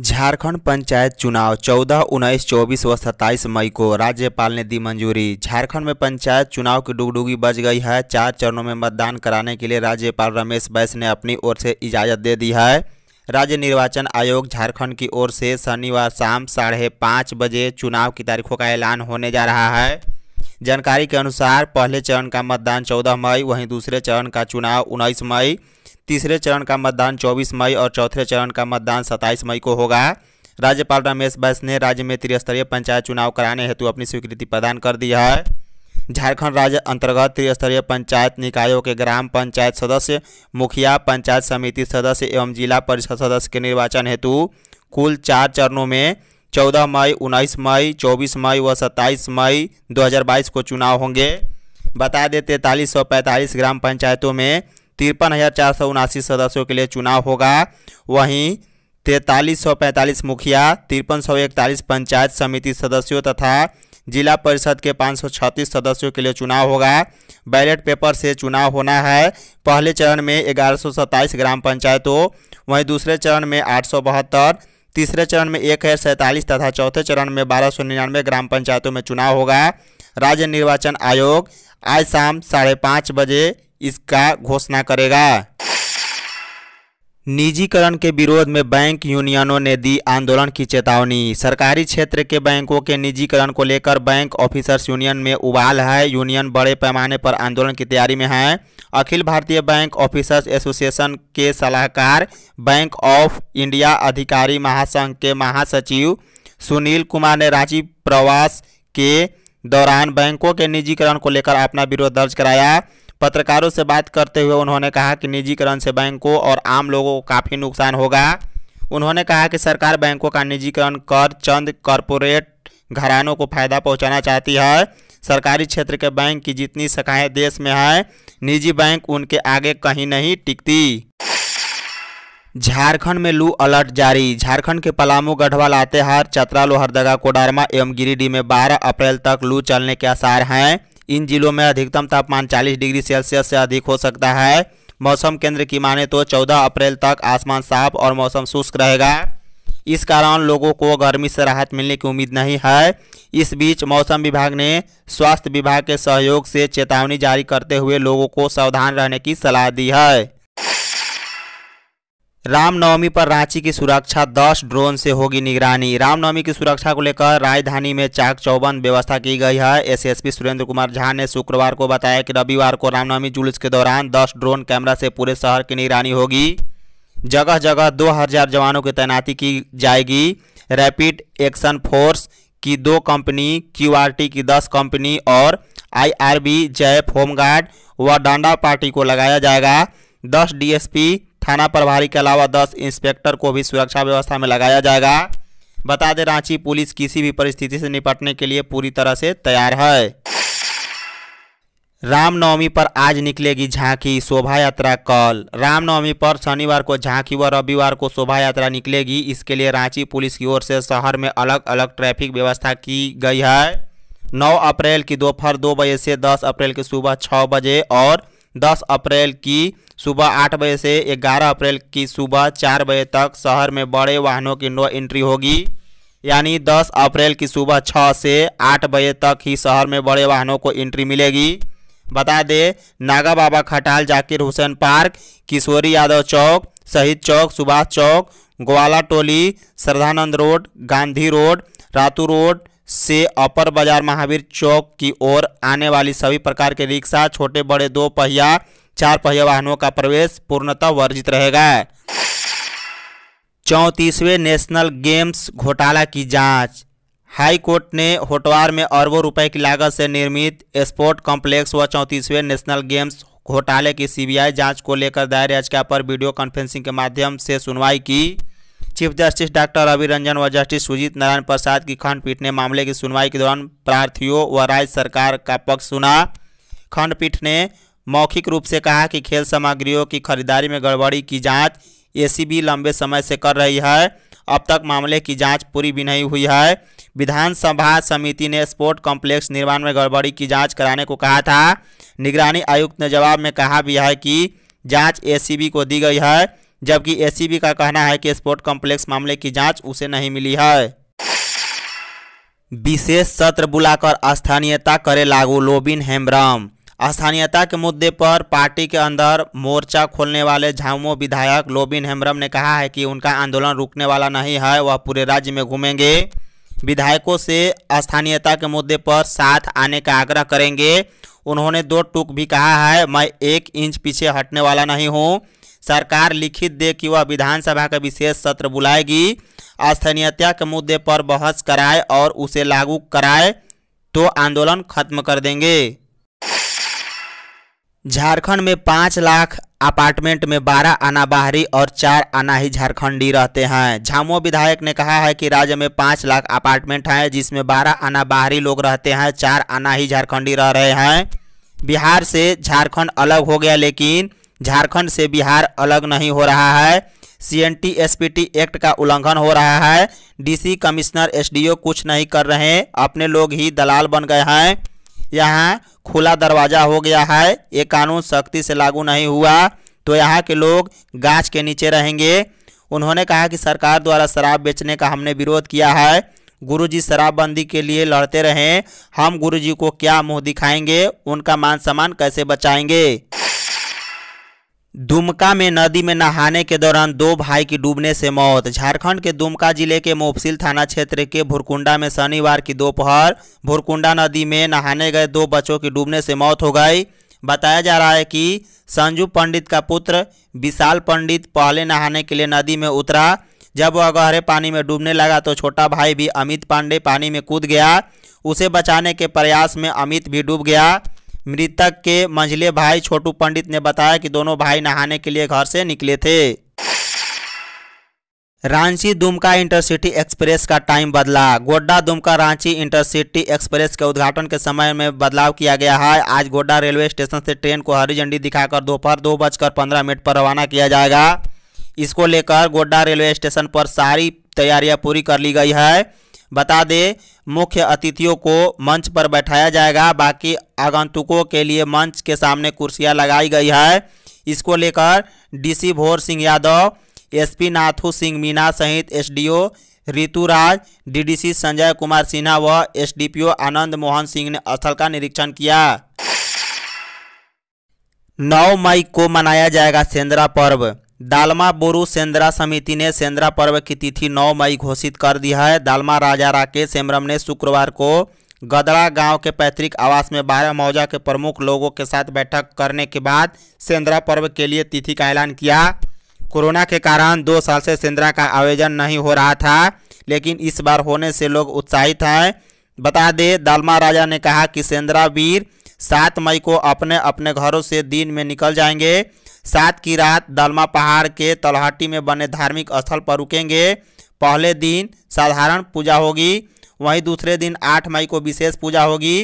झारखंड पंचायत चुनाव 14, उन्नीस चौबीस व 27 मई को राज्यपाल ने दी मंजूरी झारखंड में पंचायत चुनाव की डुगडुगी बज गई है चार चरणों में मतदान कराने के लिए राज्यपाल रमेश बैस ने अपनी ओर से इजाज़त दे दी है राज्य निर्वाचन आयोग झारखंड की ओर से शनिवार शाम साढ़े पाँच बजे चुनाव की तारीखों का ऐलान होने जा रहा है जानकारी के अनुसार पहले चरण का मतदान चौदह मई वहीं दूसरे चरण का चुनाव उन्नीस मई तीसरे चरण का मतदान 24 मई और चौथे चरण का मतदान 27 मई को होगा राज्यपाल रमेश बैस ने राज्य में त्रिस्तरीय पंचायत चुनाव कराने हेतु अपनी स्वीकृति प्रदान कर दी है झारखंड राज्य अंतर्गत त्रिस्तरीय पंचायत निकायों के ग्राम पंचायत सदस्य मुखिया पंचायत समिति सदस्य एवं जिला परिषद सदस्य के निर्वाचन हेतु कुल चार चरणों में 14 मई 19 मई 24 मई व 27 मई 2022 को चुनाव होंगे बता दें तैंतालीस ग्राम पंचायतों में तिरपन हज़ार चार सौ उनासी सदस्यों के लिए चुनाव होगा वहीं तैंतालीस सौ पैंतालीस मुखिया तिरपन सौ इकतालीस पंचायत समिति सदस्यों तथा जिला परिषद के 536 सदस्यों के लिए चुनाव होगा बैलेट पेपर से चुनाव होना है पहले चरण में ग्यारह ग्राम पंचायतों वहीं दूसरे चरण में आठ तीसरे चरण में एक हज़ार सैंतालीस तथा चौथे चरण में बारह सौ निन्यानवे ग्राम पंचायतों में चुनाव होगा राज्य निर्वाचन आयोग आज शाम साढ़े पाँच बजे इसका घोषणा करेगा निजीकरण के विरोध में बैंक यूनियनों ने दी आंदोलन की चेतावनी सरकारी क्षेत्र के बैंकों के निजीकरण को लेकर बैंक ऑफिसर्स यूनियन में उबाल है यूनियन बड़े पैमाने पर आंदोलन की तैयारी में है अखिल भारतीय बैंक ऑफिसर्स एसोसिएशन के सलाहकार बैंक ऑफ इंडिया अधिकारी महासंघ के महासचिव सुनील कुमार ने रांची प्रवास के दौरान बैंकों के निजीकरण को लेकर अपना विरोध दर्ज कराया पत्रकारों से बात करते हुए उन्होंने कहा कि निजीकरण से बैंकों और आम लोगों को काफ़ी नुकसान होगा उन्होंने कहा कि सरकार बैंकों का निजीकरण कर चंद कॉरपोरेट घरानों को फायदा पहुंचाना चाहती है सरकारी क्षेत्र के बैंक की जितनी शाखाएँ देश में हैं निजी बैंक उनके आगे कहीं नहीं टिकती झारखंड में लू अलर्ट जारी झारखंड के पलामू गढ़वा लातेहार चतरा लोहरदगा कोडारमा एवं गिरिडीह में 12 अप्रैल तक लू चलने के आसार हैं इन जिलों में अधिकतम तापमान 40 डिग्री सेल्सियस से अधिक हो सकता है मौसम केंद्र की माने तो 14 अप्रैल तक आसमान साफ और मौसम शुष्क रहेगा इस कारण लोगों को गर्मी से राहत मिलने की उम्मीद नहीं है इस बीच मौसम विभाग ने स्वास्थ्य विभाग के सहयोग से चेतावनी जारी करते हुए लोगों को सावधान रहने की सलाह दी है रामनवमी पर रांची की सुरक्षा 10 ड्रोन से होगी निगरानी रामनवमी की सुरक्षा को लेकर राजधानी में चाक चौबंद व्यवस्था की गई है एसएसपी सुरेंद्र कुमार झा ने शुक्रवार को बताया कि रविवार को रामनवमी जुलूस के दौरान 10 ड्रोन कैमरा से पूरे शहर की निगरानी होगी जगह जगह दो हजार जवानों की तैनाती की जाएगी रैपिड एक्शन फोर्स की दो कंपनी क्यू की दस कंपनी और आई जैप होमगार्ड व डांडा पार्टी को लगाया जाएगा दस डी थाना प्रभारी के अलावा दस इंस्पेक्टर को भी सुरक्षा व्यवस्था में लगाया जाएगा बता दें रांची पुलिस किसी भी परिस्थिति से निपटने के लिए पूरी तरह से तैयार है रामनवमी पर आज निकलेगी झांकी शोभा यात्रा कल रामनवमी पर शनिवार को झांकी व रविवार को शोभा यात्रा निकलेगी इसके लिए रांची पुलिस की ओर से शहर में अलग अलग ट्रैफिक व्यवस्था की गई है 9 अप्रैल की दोपहर दो बजे से 10 अप्रैल की सुबह छः बजे और 10 अप्रैल की सुबह आठ बजे से ग्यारह अप्रैल की सुबह चार बजे तक शहर में बड़े वाहनों की नो एंट्री होगी यानी 10 अप्रैल की सुबह छः से आठ बजे तक ही शहर में बड़े वाहनों को एंट्री मिलेगी बता दें Naga Baba Khatal Zakir Hussain park Kishori Yadav Chowk Shaheed Chowk Subhash Chowk Gwala Toli Shraddhanand road Gandhi road Ratu road से अपर बाजार महावीर चौक की ओर आने वाली सभी प्रकार के रिक्शा छोटे बड़े दो पहिया चार पहिया वाहनों का प्रवेश पूर्णतः वर्जित रहेगा चौंतीसवें नेशनल गेम्स घोटाला की जांच हाई कोर्ट ने होटवार में अरबों रुपए की लागत से निर्मित स्पोर्ट कॉम्प्लेक्स व चौंतीसवें नेशनल गेम्स घोटाले की सीबीआई जांच को लेकर दायर याचिका पर वीडियो कॉन्फ्रेंसिंग के माध्यम से सुनवाई की chief justice doctor Ravi Ranjan व जस्टिस सुजीत नारायण प्रसाद की खंडपीठ ने मामले की सुनवाई के दौरान प्रार्थियों व राज्य सरकार का पक्ष सुना खंडपीठ ने मौखिक रूप से कहा कि खेल सामग्रियों की खरीदारी में गड़बड़ी की जांच एसीबी लंबे समय से कर रही है अब तक मामले की जांच पूरी भी नहीं हुई है विधानसभा समिति ने स्पोर्ट कॉम्प्लेक्स निर्माण में गड़बड़ी की जांच कराने को कहा था निगरानी आयुक्त ने जवाब में कहा भी है कि जांच एसीबी को दी गई है जबकि एसीबी का कहना है कि स्पोर्ट कॉम्प्लेक्स मामले की जांच उसे नहीं मिली है विशेष सत्र बुलाकर स्थानीयता करे लागू लोबिन हेम्ब्रम स्थानीयता के मुद्दे पर पार्टी के अंदर मोर्चा खोलने वाले झामुमो विधायक लोबिन हेम्ब्रम ने कहा है कि उनका आंदोलन रुकने वाला नहीं है वह पूरे राज्य में घूमेंगे विधायकों से स्थानीयता के मुद्दे पर साथ आने का आग्रह करेंगे उन्होंने दो टूक भी कहा है मैं एक इंच पीछे हटने वाला नहीं हूँ सरकार लिखित दे कि वह विधानसभा का विशेष सत्र बुलाएगी स्थानीयता के मुद्दे पर बहस कराए और उसे लागू कराए तो आंदोलन खत्म कर देंगे झारखंड में पाँच लाख अपार्टमेंट में बारह आना बाहरी और चार आना ही झारखंडी रहते हैं झामुआ विधायक ने कहा है कि राज्य में पाँच लाख अपार्टमेंट हैं जिसमें बारह आना बाहरी लोग रहते हैं चार आना ही झारखंडी रह रहे हैं बिहार से झारखंड अलग हो गया लेकिन झारखंड से बिहार अलग नहीं हो रहा है C N T S P T act का उल्लंघन हो रहा है डीसी कमिश्नर एसडीओ कुछ नहीं कर रहे अपने लोग ही दलाल बन गए हैं यहाँ खुला दरवाज़ा हो गया है ये कानून सख्ती से लागू नहीं हुआ तो यहाँ के लोग गाछ के नीचे रहेंगे उन्होंने कहा कि सरकार द्वारा शराब बेचने का हमने विरोध किया है गुरुजी शराबबंदी के लिए लड़ते रहें हम गुरुजी को क्या मुंह दिखाएंगे उनका मान सम्मान कैसे बचाएंगे दुमका में नदी में नहाने के दौरान दो भाई की डूबने से मौत झारखंड के दुमका जिले के मोफसिल थाना क्षेत्र के भुरकुंडा में शनिवार की दोपहर भुरकुंडा नदी में नहाने गए दो बच्चों की डूबने से मौत हो गई बताया जा रहा है कि संजू पंडित का पुत्र विशाल पंडित पहले नहाने के लिए नदी में उतरा जब वह गहरे पानी में डूबने लगा तो छोटा भाई भी अमित पांडे पानी में कूद गया उसे बचाने के प्रयास में अमित भी डूब गया मृतक के मंझले भाई छोटू पंडित ने बताया कि दोनों भाई नहाने के लिए घर से निकले थे रांची दुमका इंटरसिटी एक्सप्रेस का टाइम बदला गोड्डा दुमका रांची इंटरसिटी एक्सप्रेस के उद्घाटन के समय में बदलाव किया गया है आज गोड्डा रेलवे स्टेशन से ट्रेन को हरी झंडी दिखाकर दोपहर दो, बजकर पंद्रह मिनट पर रवाना किया जाएगा इसको लेकर गोड्डा रेलवे स्टेशन पर सारी तैयारियां पूरी कर ली गई है बता दें मुख्य अतिथियों को मंच पर बैठाया जाएगा बाकी आगंतुकों के लिए मंच के सामने कुर्सियां लगाई गई है इसको लेकर डीसी भोर सिंह यादव एसपी नाथू सिंह मीना सहित एसडीओ ऋतुराज डीडीसी संजय कुमार सिन्हा व एसडीपीओ आनंद मोहन सिंह ने स्थल का निरीक्षण किया 9 मई को मनाया जाएगा सेंद्रा पर्व दालमा बोरू सेंद्रा समिति ने सेंद्रा पर्व की तिथि 9 मई घोषित कर दी है दालमा राजा राकेश एमरम ने शुक्रवार को गदड़ा गांव के पैतृक आवास में बारह मौजा के प्रमुख लोगों के साथ बैठक करने के बाद सेंद्रा पर्व के लिए तिथि का ऐलान किया कोरोना के कारण दो साल से सेंद्रा का आयोजन नहीं हो रहा था लेकिन इस बार होने से लोग उत्साहित हैं बता दें दालमा राजा ने कहा कि सेंद्रा वीर सात मई को अपने अपने घरों से दिन में निकल जाएंगे सात की रात दलमा पहाड़ के तलहटी में बने धार्मिक स्थल पर रुकेंगे पहले दिन साधारण पूजा होगी वहीं दूसरे दिन आठ मई को विशेष पूजा होगी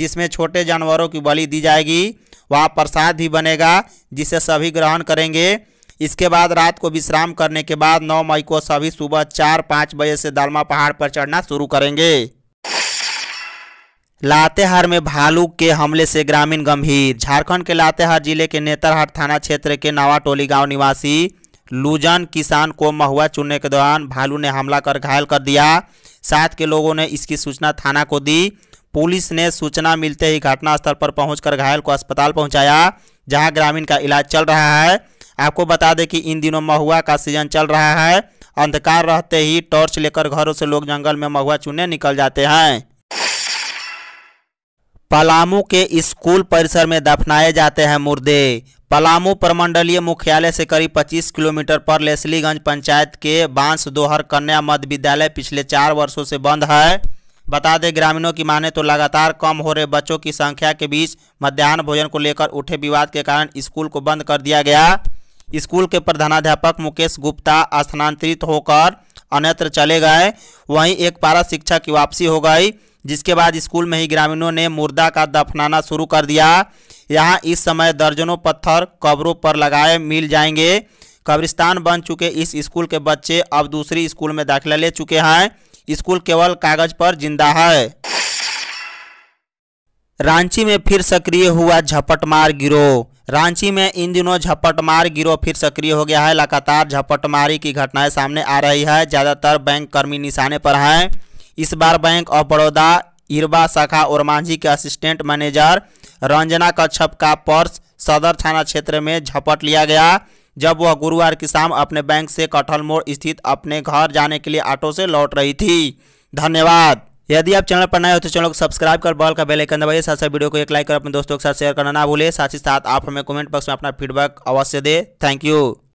जिसमें छोटे जानवरों की बलि दी जाएगी वहाँ प्रसाद भी बनेगा जिसे सभी ग्रहण करेंगे इसके बाद रात को विश्राम करने के बाद 9 मई को सभी सुबह चार पाँच बजे से दालमा पहाड़ पर चढ़ना शुरू करेंगे लातेहार में भालू के हमले से ग्रामीण गंभीर झारखंड के लातेहार जिले के नेतरहाट थाना क्षेत्र के नवाटोली टोली गांव निवासी लुजन किसान को महुआ चुनने के दौरान भालू ने हमला कर घायल कर दिया साथ के लोगों ने इसकी सूचना थाना को दी पुलिस ने सूचना मिलते ही घटनास्थल पर पहुंचकर घायल को अस्पताल पहुंचाया जहां ग्रामीण का इलाज चल रहा है आपको बता दें कि इन दिनों महुआ का सीजन चल रहा है अंधकार रहते ही टॉर्च लेकर घरों से लोग जंगल में महुआ चुनने निकल जाते हैं पलामू के स्कूल परिसर में दफनाए जाते हैं मुर्दे पलामू प्रमंडलीय मुख्यालय से करीब 25 किलोमीटर पर लेसलीगंज पंचायत के बांस दोहर कन्या मध्य विद्यालय पिछले चार वर्षों से बंद है बता दें ग्रामीणों की माने तो लगातार कम हो रहे बच्चों की संख्या के बीच मध्यान्ह भोजन को लेकर उठे विवाद के कारण स्कूल को बंद कर दिया गया स्कूल के प्रधानाध्यापक मुकेश गुप्ता स्थानांतरित होकर अन्यत्र चले गए वहीं एक पारा शिक्षा की वापसी हो गई जिसके बाद स्कूल में ही ग्रामीणों ने मुर्दा का दफनाना शुरू कर दिया यहाँ इस समय दर्जनों पत्थर कब्रों पर लगाए मिल जाएंगे कब्रिस्तान बन चुके इस स्कूल के बच्चे अब दूसरी स्कूल में दाखिला ले चुके हैं स्कूल केवल कागज पर जिंदा है रांची में फिर सक्रिय हुआ झपटमार गिरोह रांची में इन दिनों झपटमार गिरोह फिर सक्रिय हो गया है लगातार झपटमारी की घटनाएं सामने आ रही है ज़्यादातर बैंक कर्मी निशाने पर हैं इस बार बैंक ऑफ बड़ौदा इरबा शाखा और मांझी के असिस्टेंट मैनेजर रंजना कच्छप का पर्स सदर थाना क्षेत्र में झपट लिया गया जब वह गुरुवार की शाम अपने बैंक से कटहल मोड़ स्थित अपने घर जाने के लिए ऑटो से लौट रही थी धन्यवाद यदि आप चैनल पर नए हो तो चैनल को सब्सक्राइब कर बॉल का बेल आइकन दबाइए साथ साथ वीडियो को एक लाइक कर अपने दोस्तों के साथ शेयर करना ना भूले साथ ही साथ आप हमें कमेंट बॉक्स में अपना फीडबैक अवश्य दे थैंक यू